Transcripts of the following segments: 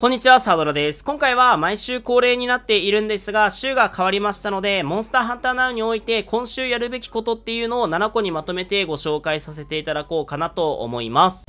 こんにちは、サードラです。今回は毎週恒例になっているんですが、週が変わりましたので、モンスターハンターナウにおいて今週やるべきことっていうのを7個にまとめてご紹介させていただこうかなと思います。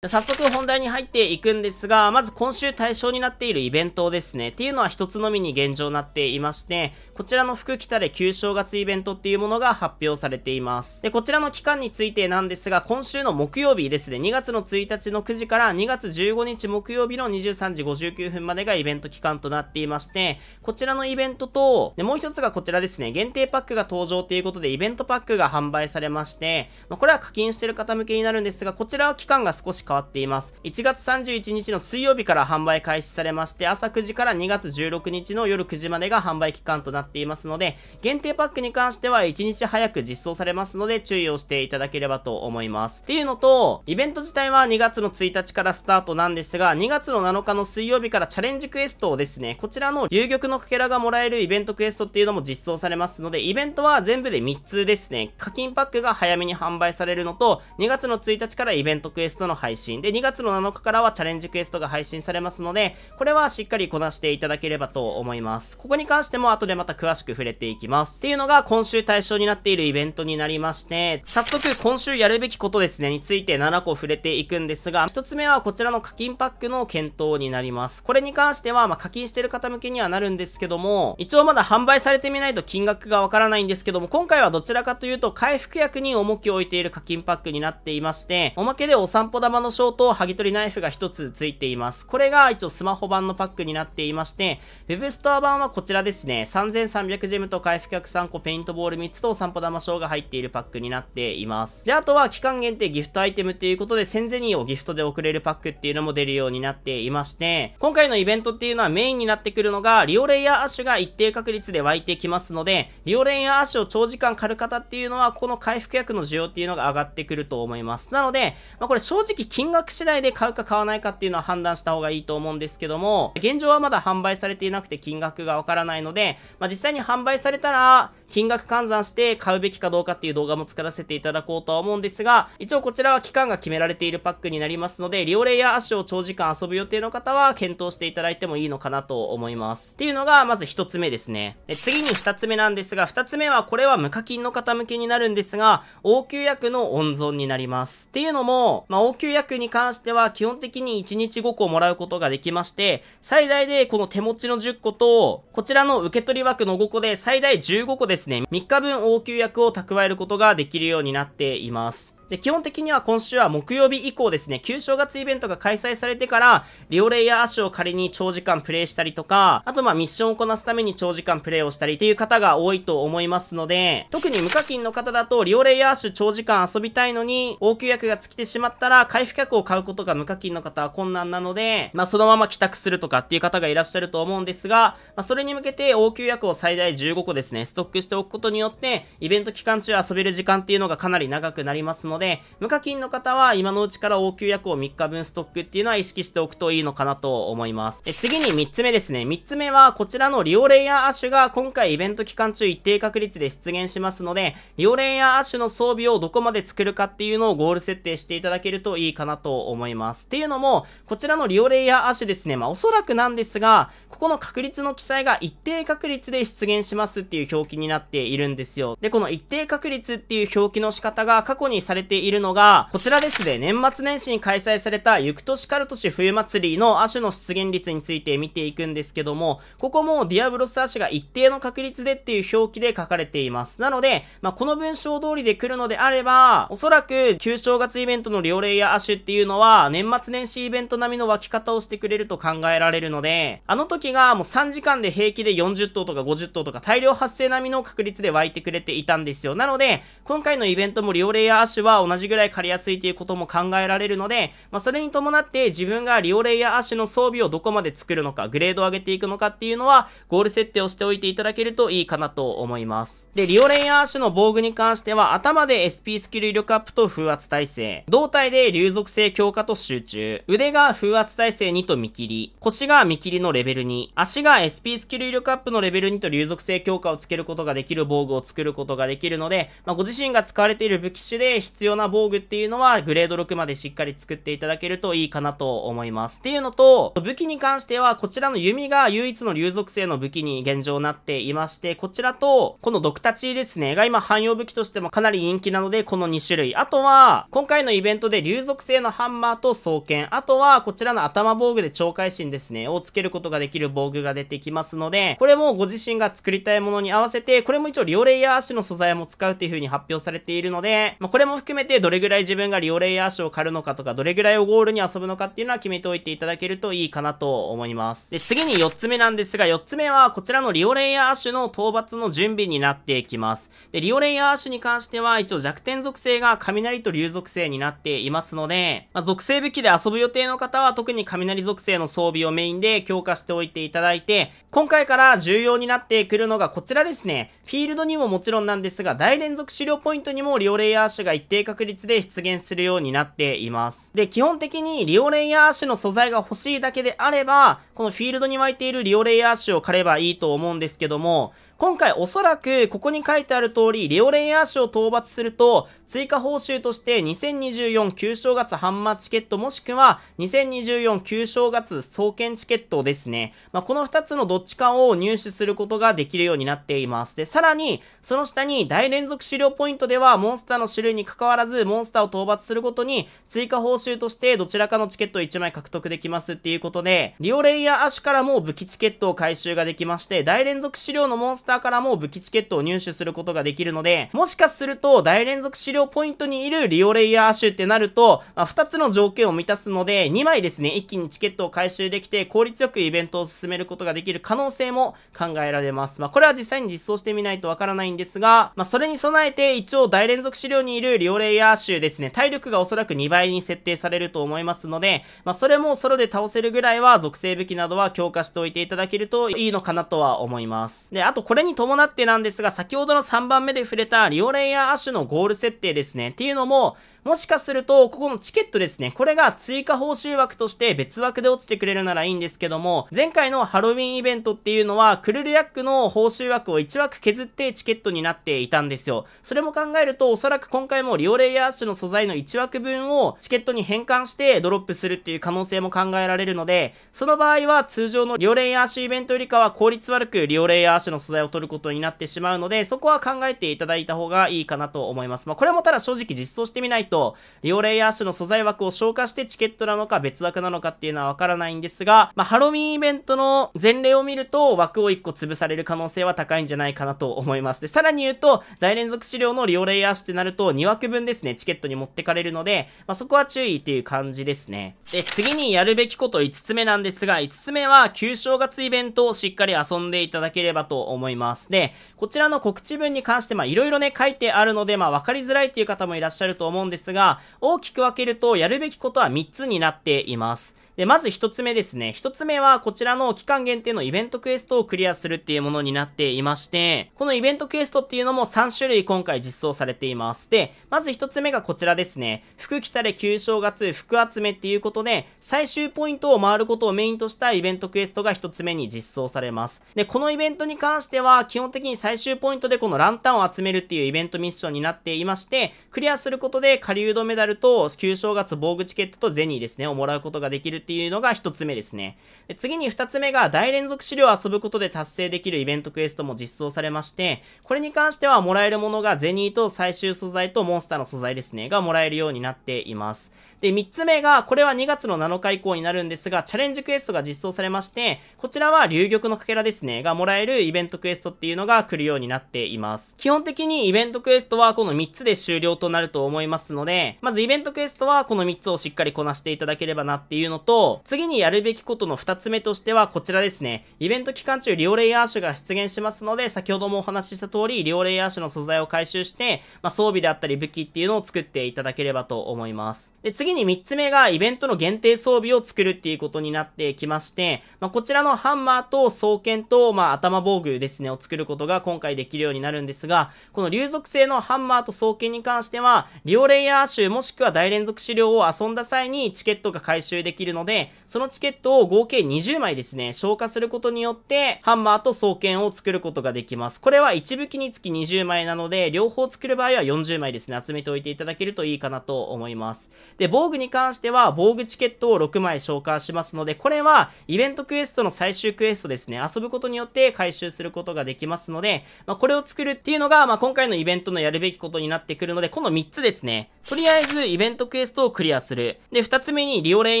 早速本題に入っていくんですが、まず今週対象になっているイベントですね。っていうのは一つのみに現状なっていまして、こちらの服着たれ旧正月イベントっていうものが発表されています。で、こちらの期間についてなんですが、今週の木曜日ですね、2月の1日の9時から2月15日木曜日の23時59分までがイベント期間となっていまして、こちらのイベントと、でもう一つがこちらですね、限定パックが登場ということでイベントパックが販売されまして、まあ、これは課金してる方向けになるんですが、こちらは期間が少し変変わっています。1月31日の水曜日から販売開始されまして、朝9時から2月16日の夜9時までが販売期間となっていますので、限定パックに関しては1日早く実装されますので、注意をしていただければと思います。っていうのと、イベント自体は2月の1日からスタートなんですが、2月の7日の水曜日からチャレンジクエストをですね、こちらの流玉のかけらがもらえるイベントクエストっていうのも実装されますので、イベントは全部で3つですね、課金パックが早めに販売されるのと、2月の1日からイベントクエストの配信信。で、2月の7日からはチャレンジクエストが配信されますので、これはしっかりこなしていただければと思います。ここに関しても後でまた詳しく触れていきます。っていうのが今週対象になっているイベントになりまして、早速今週やるべきことですね、について7個触れていくんですが、1つ目はこちらの課金パックの検討になります。これに関しては、まあ、課金してる方向けにはなるんですけども、一応まだ販売されてみないと金額がわからないんですけども、今回はどちらかというと回復薬に重きを置いている課金パックになっていまして、おまけでお散歩玉の証と剥ぎ取りナイフが1つ付いています。これが一応スマホ版のパックになっていまして、Web ストア版はこちらですね、3300ジェムと回復薬3個、ペイントボール3つと散歩玉章が入っているパックになっています。で、あとは期間限定ギフトアイテムということで、戦前にをギフトで送れるパックっていうのも出るようになっていまして、今回のイベントっていうのはメインになってくるのが、リオレイヤーアッシュが一定確率で湧いてきますので、リオレイヤーアッシュを長時間狩る方っていうのは、ここの回復薬の需要っていうのが上がってくると思います。なので、まあ、これ正直金額次第で買うか買わないかっていうのは判断した方がいいと思うんですけども、現状はまだ販売されていなくて金額がわからないので、まあ、実際に販売されたら、金額換算して買うべきかどうかっていう動画も作らせていただこうとは思うんですが、一応こちらは期間が決められているパックになりますので、リオレイや足を長時間遊ぶ予定の方は検討していただいてもいいのかなと思います。っていうのが、まず一つ目ですね。で次に二つ目なんですが、二つ目はこれは無課金の方向けになるんですが、応急薬の温存になります。っていうのも、まあ、応急薬薬に関しては基本的に1日5個もらうことができまして、最大でこの手持ちの10個と、こちらの受け取り枠の5個で最大15個ですね、3日分応急薬を蓄えることができるようになっています。で、基本的には今週は木曜日以降ですね、旧正月イベントが開催されてから、リオレイヤー足を仮に長時間プレイしたりとか、あとまあミッションをこなすために長時間プレイをしたりっていう方が多いと思いますので、特に無課金の方だと、リオレイヤー足長時間遊びたいのに、応急薬が尽きてしまったら、回復薬を買うことが無課金の方は困難なので、まあそのまま帰宅するとかっていう方がいらっしゃると思うんですが、まあそれに向けて応急薬を最大15個ですね、ストックしておくことによって、イベント期間中遊べる時間っていうのがかなり長くなりますので、で、無課金の方は今のうちから応急薬を3日分ストックっていうのは意識しておくといいのかなと思います。で、次に3つ目ですね。3つ目は、こちらのリオレイヤーアッシュが今回イベント期間中一定確率で出現しますので、リオレイヤーアッシュの装備をどこまで作るかっていうのをゴール設定していただけるといいかなと思います。っていうのも、こちらのリオレイヤーアッシュですね、まあおそらくなんですが、ここの確率の記載が一定確率で出現しますっていう表記になっているんですよ。で、この一定確率っていう表記の仕方が過去にされてているのが、こちらですね、年末年始に開催された、ゆく年かる年冬祭りの亜種の出現率について見ていくんですけども、ここもディアブロスアシが一定の確率でっていう表記で書かれています。なので、まあ、この文章通りで来るのであれば、おそらく、旧正月イベントの両例やアシュっていうのは、年末年始イベント並みの湧き方をしてくれると考えられるので、あの時がもう3時間で平気で40頭とか50頭とか大量発生並みの確率で湧いてくれていたんですよ。なので、今回のイベントも両例やアシは、は同じぐらい借りやすいということも考えられるので、まあ、それに伴って自分がリオレイやアッシュの装備をどこまで作るのか、グレードを上げていくのかっていうのは、ゴール設定をしておいていただけるといいかなと思います。で、リオレイやアッシュの防具に関しては、頭で SP スキル威力アップと風圧耐性、胴体で流属性強化と集中、腕が風圧耐性2と見切り、腰が見切りのレベル2、足が SP スキル威力アップのレベル2と流属性強化をつけることができる防具を作ることができるので、まあ、ご自身が使われている武器種で必必要な防具っていうのはグレード6までしっかり作っていただけるといいかなと思います。っていうのと、武器に関してはこちらの弓が唯一の竜属性の武器に現状なっていまして、こちらと、このドクタチですね、が今汎用武器としてもかなり人気なので、この2種類。あとは、今回のイベントで竜属性のハンマーと双剣、あとはこちらの頭防具で超会心ですね、をつけることができる防具が出てきますので、これもご自身が作りたいものに合わせて、これも一応両レイヤー足の素材も使うっていう風に発表されているので、まあ、これも含含めてどれぐらい自分がリオレイヤー賞を狩るのかとか、どれぐらいをゴールに遊ぶのかっていうのは決めておいていただけるといいかなと思います。で、次に4つ目なんですが、4つ目はこちらのリオレイヤー種の討伐の準備になっていきます。で、リオレイヤー種に関しては一応弱点属性が雷と竜属性になっていますので、まあ、属性武器で遊ぶ予定の方は特に雷属性の装備をメインで強化しておいていただいて、今回から重要になってくるのがこちらですね。フィールドにももちろんなんですが、大連続資料ポイントにもリオレイヤー種が一定低確率で出現するようになっています。で、基本的にリオレイヤー足の素材が欲しいだけであれば、このフィールドに湧いているリオレイヤー足を狩ればいいと思うんですけども、今回おそらくここに書いてある通り、リオレイアーシを討伐すると、追加報酬として2024旧正月ハンマーチケットもしくは2024旧正月総券チケットですね。まあ、この2つのどっちかを入手することができるようになっています。で、さらに、その下に大連続資料ポイントではモンスターの種類に関わらずモンスターを討伐することに追加報酬としてどちらかのチケット1枚獲得できますっていうことで、リオレイヤーアからも武器チケットを回収ができまして、大連続資料のモンスターターからも武器チケットを入手することができるので、もしかすると大連続資料ポイントにいるリオレイヤー種ってなると、まあ、2つの条件を満たすので、2枚ですね、一気にチケットを回収できて、効率よくイベントを進めることができる可能性も考えられます。まあ、これは実際に実装してみないとわからないんですが、まあ、それに備えて一応大連続資料にいるリオレイヤー種ですね、体力がおそらく2倍に設定されると思いますので、まあ、それもソロで倒せるぐらいは属性武器などは強化しておいていただけるといいのかなとは思います。で、あとこれれに伴ってなんですが、先ほどの3番目で触れたリオレイヤーアッシュのゴール設定ですね。っていうのも、もしかすると、ここのチケットですね、これが追加報酬枠として別枠で落ちてくれるならいいんですけども、前回のハロウィンイベントっていうのは、クルルヤックの報酬枠を1枠削ってチケットになっていたんですよ。それも考えると、おそらく今回もリオレイヤー種の素材の1枠分をチケットに変換してドロップするっていう可能性も考えられるので、その場合は通常のリオレイヤー種イベントよりかは効率悪くリオレイヤー種の素材を取ることになってしまうので、そこは考えていただいた方がいいかなと思います。まあ、これもただ正直実装してみないと、リオレイアーシュの素材枠を消化してチケットなのか別枠なのかっていうのはわからないんですが、まあ、ハロウィンイベントの前例を見ると、枠を1個潰される可能性は高いんじゃないかなと思います。で、さらに言うと、大連続資料のリオレイアーシュってなると、2枠分ですね、チケットに持ってかれるので、まあ、そこは注意っていう感じですね。で、次にやるべきこと5つ目なんですが、5つ目は、旧正月イベントをしっかり遊んでいただければと思います。で、こちらの告知文に関して、まいろいろね、書いてあるので、まあ、わかりづらいっていう方もいらっしゃると思うんですですが、大きく分けるとやるべきことは3つになっています。で、まず一つ目ですね。一つ目はこちらの期間限定のイベントクエストをクリアするっていうものになっていまして、このイベントクエストっていうのも3種類今回実装されています。で、まず一つ目がこちらですね。服着たれ旧正月服集めっていうことで、最終ポイントを回ることをメインとしたイベントクエストが一つ目に実装されます。で、このイベントに関しては、基本的に最終ポイントでこのランタンを集めるっていうイベントミッションになっていまして、クリアすることで、狩人メダルと旧正月防具チケットとゼニーですね、をもらうことができるっていうのが一つ目ですね。で次に二つ目が大連続資料を遊ぶことで達成できるイベントクエストも実装されまして、これに関してはもらえるものがゼニーと最終素材とモンスターの素材ですね、がもらえるようになっています。で、3つ目が、これは2月の7日以降になるんですが、チャレンジクエストが実装されまして、こちらは流玉のかけらですね、がもらえるイベントクエストっていうのが来るようになっています。基本的にイベントクエストはこの3つで終了となると思いますので、まずイベントクエストはこの3つをしっかりこなしていただければなっていうのと、次にやるべきことの2つ目としてはこちらですね、イベント期間中リオレイヤー種が出現しますので、先ほどもお話しした通り、リオレイヤー種の素材を回収して、まあ、装備であったり武器っていうのを作っていただければと思います。で、次に3つ目がイベントの限定装備を作るっていうことになってきまして、まあ、こちらのハンマーと双剣と、まあ、頭防具ですね、を作ることが今回できるようになるんですが、この流属性のハンマーと双剣に関しては、リオレイヤー集もしくは大連続資料を遊んだ際にチケットが回収できるので、そのチケットを合計20枚ですね、消化することによって、ハンマーと双剣を作ることができます。これは一武器につき20枚なので、両方作る場合は40枚ですね、集めておいていただけるといいかなと思います。で、防具に関しては、防具チケットを6枚召喚しますので、これは、イベントクエストの最終クエストですね、遊ぶことによって回収することができますので、まあ、これを作るっていうのが、まあ、今回のイベントのやるべきことになってくるので、この3つですね。とりあえず、イベントクエストをクリアする。で、2つ目に、リオレイ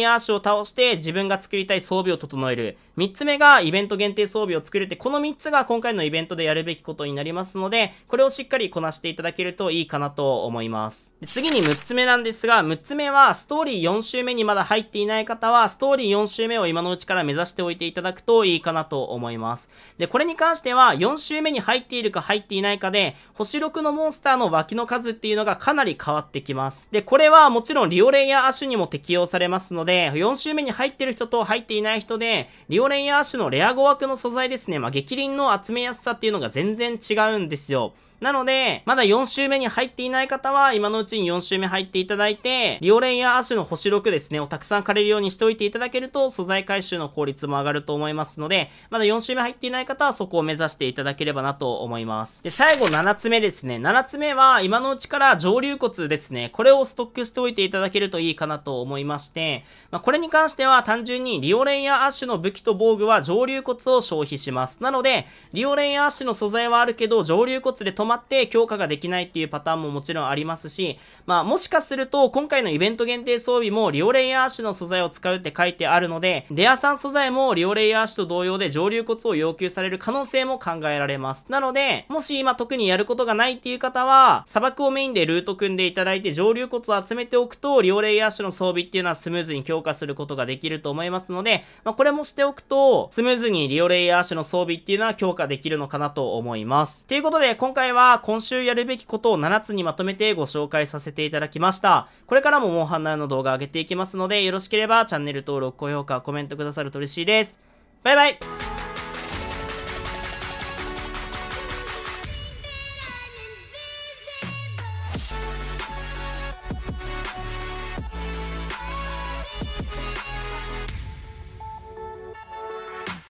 ヤー足を倒して、自分が作りたい装備を整える。3つ目が、イベント限定装備を作るって、この3つが今回のイベントでやるべきことになりますので、これをしっかりこなしていただけるといいかなと思います。で次に6つ目なんですが、6つ目目は、ストーリー4週目にまだ入っていない方は、ストーリー4週目を今のうちから目指しておいていただくといいかなと思います。で、これに関しては、4週目に入っているか入っていないかで、星6のモンスターの脇の数っていうのがかなり変わってきます。で、これはもちろんリオレイヤーアシュにも適用されますので、4週目に入ってる人と入っていない人で、リオレイヤーアシュのレア語枠の素材ですね、まあ、激鱗の集めやすさっていうのが全然違うんですよ。なので、まだ4周目に入っていない方は、今のうちに4周目入っていただいて、リオレンーアッシュの星6ですね、をたくさん借りるようにしておいていただけると、素材回収の効率も上がると思いますので、まだ4周目入っていない方は、そこを目指していただければなと思います。で、最後7つ目ですね。7つ目は、今のうちから上流骨ですね、これをストックしておいていただけるといいかなと思いまして、まあ、これに関しては、単純にリオレンーアッシュの武器と防具は上流骨を消費します。なので、リオレンーアッシュの素材はあるけど、上流骨で止ままって強化ができないっていうパターンももちろんありますし、まあもしかすると今回のイベント限定装備もリオレイヤー足の素材を使うって書いてあるので、レア産素材もリオレイヤー足と同様で上流骨を要求される可能性も考えられます。なので、もし今特にやることがないっていう方は、砂漠をメインでルート組んでいただいて上流骨を集めておくと、リオレイヤー足の装備っていうのはスムーズに強化することができると思いますので、まあこれもしておくと、スムーズにリオレイヤー足の装備っていうのは強化できるのかなと思います。ということで今回はは今週やるべきことを7つにまとめてご紹介させていただきました。これからもモンハンナーの動画上げていきますので、よろしければチャンネル登録、高評価、コメントくださると嬉しいです。バイバイ